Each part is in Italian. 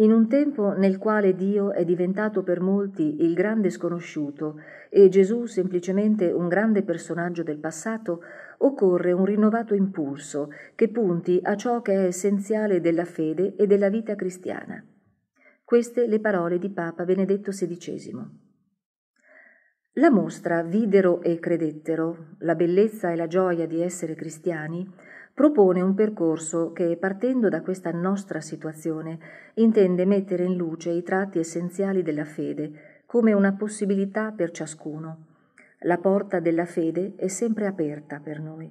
In un tempo nel quale Dio è diventato per molti il grande sconosciuto e Gesù semplicemente un grande personaggio del passato, occorre un rinnovato impulso che punti a ciò che è essenziale della fede e della vita cristiana. Queste le parole di Papa Benedetto XVI. La mostra Videro e credettero, la bellezza e la gioia di essere cristiani, propone un percorso che, partendo da questa nostra situazione, intende mettere in luce i tratti essenziali della fede come una possibilità per ciascuno. La porta della fede è sempre aperta per noi.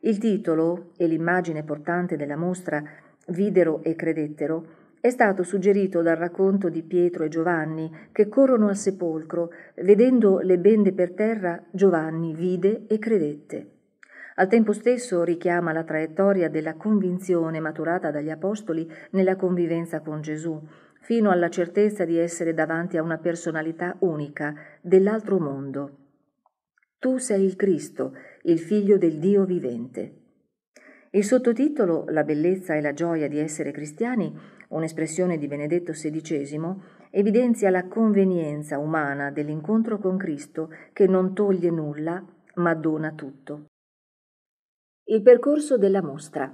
Il titolo e l'immagine portante della mostra Videro e credettero è stato suggerito dal racconto di Pietro e Giovanni che corrono al sepolcro, vedendo le bende per terra, Giovanni vide e credette. Al tempo stesso richiama la traiettoria della convinzione maturata dagli Apostoli nella convivenza con Gesù, fino alla certezza di essere davanti a una personalità unica, dell'altro mondo. Tu sei il Cristo, il figlio del Dio vivente. Il sottotitolo La bellezza e la gioia di essere cristiani, un'espressione di Benedetto XVI, evidenzia la convenienza umana dell'incontro con Cristo che non toglie nulla ma dona tutto. Il percorso della mostra.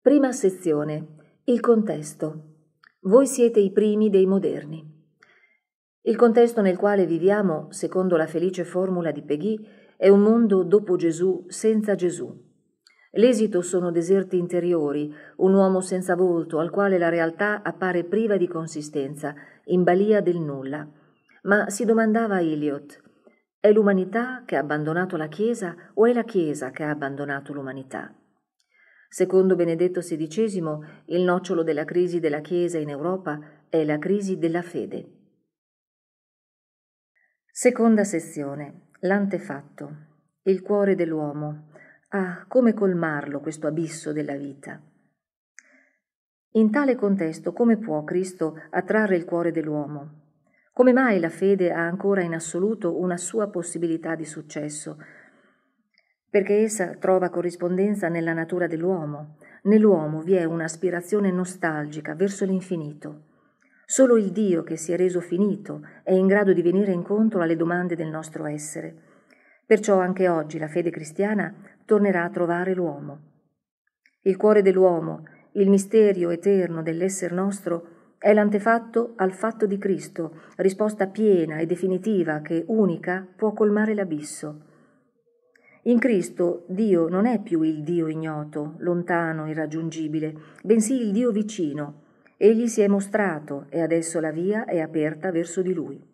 Prima sezione. Il contesto. Voi siete i primi dei moderni. Il contesto nel quale viviamo, secondo la felice formula di Peggy, è un mondo dopo Gesù, senza Gesù. L'esito sono deserti interiori, un uomo senza volto al quale la realtà appare priva di consistenza, in balia del nulla. Ma si domandava Eliot, è l'umanità che ha abbandonato la Chiesa o è la Chiesa che ha abbandonato l'umanità? Secondo Benedetto XVI, il nocciolo della crisi della Chiesa in Europa è la crisi della fede. Seconda sezione. L'antefatto. Il cuore dell'uomo. Ah, come colmarlo questo abisso della vita? In tale contesto come può Cristo attrarre il cuore dell'uomo? Come mai la fede ha ancora in assoluto una sua possibilità di successo? Perché essa trova corrispondenza nella natura dell'uomo. Nell'uomo vi è un'aspirazione nostalgica verso l'infinito. Solo il Dio che si è reso finito è in grado di venire incontro alle domande del nostro essere. Perciò anche oggi la fede cristiana tornerà a trovare l'uomo. Il cuore dell'uomo, il mistero eterno dell'essere nostro, è l'antefatto al fatto di Cristo, risposta piena e definitiva che unica può colmare l'abisso. In Cristo Dio non è più il Dio ignoto, lontano, irraggiungibile, bensì il Dio vicino. Egli si è mostrato e adesso la via è aperta verso di lui.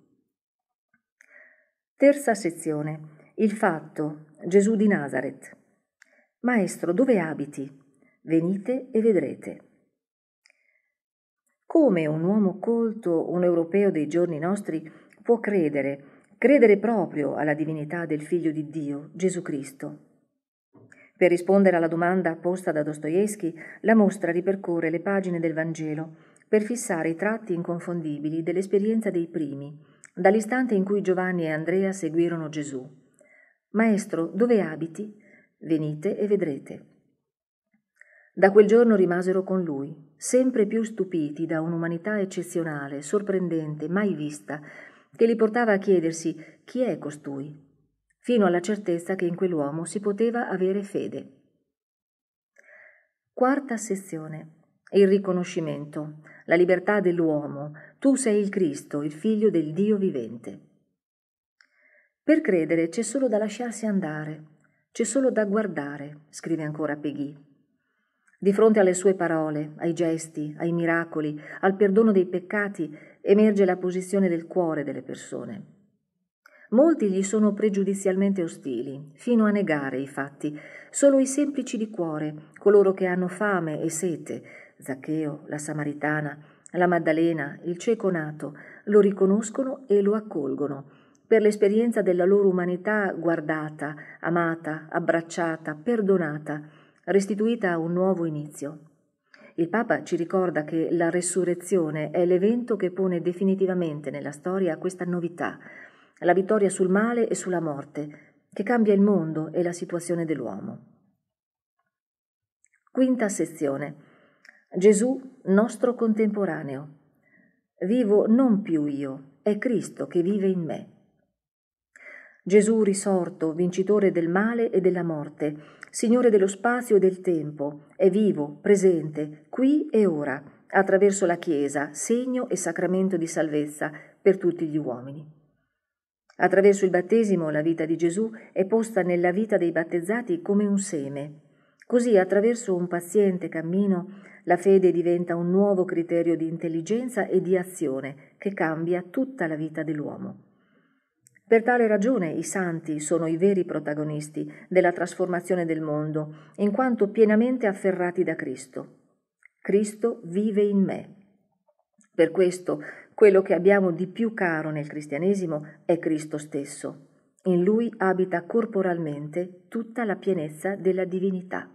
Terza sezione. Il fatto. Gesù di Nazareth. Maestro, dove abiti? Venite e vedrete. Come un uomo colto, un europeo dei giorni nostri, può credere, credere proprio alla divinità del Figlio di Dio, Gesù Cristo? Per rispondere alla domanda posta da Dostoevsky, la mostra ripercorre le pagine del Vangelo per fissare i tratti inconfondibili dell'esperienza dei primi, dall'istante in cui Giovanni e Andrea seguirono Gesù. Maestro, dove abiti? Venite e vedrete. Da quel giorno rimasero con lui, sempre più stupiti da un'umanità eccezionale, sorprendente, mai vista, che li portava a chiedersi chi è costui, fino alla certezza che in quell'uomo si poteva avere fede. Quarta sezione. Il riconoscimento, la libertà dell'uomo. Tu sei il Cristo, il figlio del Dio vivente. Per credere c'è solo da lasciarsi andare, c'è solo da guardare, scrive ancora Peggy. Di fronte alle sue parole, ai gesti, ai miracoli, al perdono dei peccati, emerge la posizione del cuore delle persone. Molti gli sono pregiudizialmente ostili, fino a negare i fatti. Solo i semplici di cuore, coloro che hanno fame e sete, Zaccheo, la Samaritana, la Maddalena, il cieco nato, lo riconoscono e lo accolgono. Per l'esperienza della loro umanità guardata, amata, abbracciata, perdonata, restituita a un nuovo inizio. Il Papa ci ricorda che la resurrezione è l'evento che pone definitivamente nella storia questa novità, la vittoria sul male e sulla morte, che cambia il mondo e la situazione dell'uomo. Quinta sezione. Gesù, nostro contemporaneo. Vivo non più io, è Cristo che vive in me. Gesù risorto, vincitore del male e della morte, Signore dello spazio e del tempo, è vivo, presente, qui e ora, attraverso la Chiesa, segno e sacramento di salvezza per tutti gli uomini. Attraverso il battesimo la vita di Gesù è posta nella vita dei battezzati come un seme. Così attraverso un paziente cammino la fede diventa un nuovo criterio di intelligenza e di azione che cambia tutta la vita dell'uomo. Per tale ragione i santi sono i veri protagonisti della trasformazione del mondo, in quanto pienamente afferrati da Cristo. Cristo vive in me. Per questo quello che abbiamo di più caro nel cristianesimo è Cristo stesso. In lui abita corporalmente tutta la pienezza della divinità.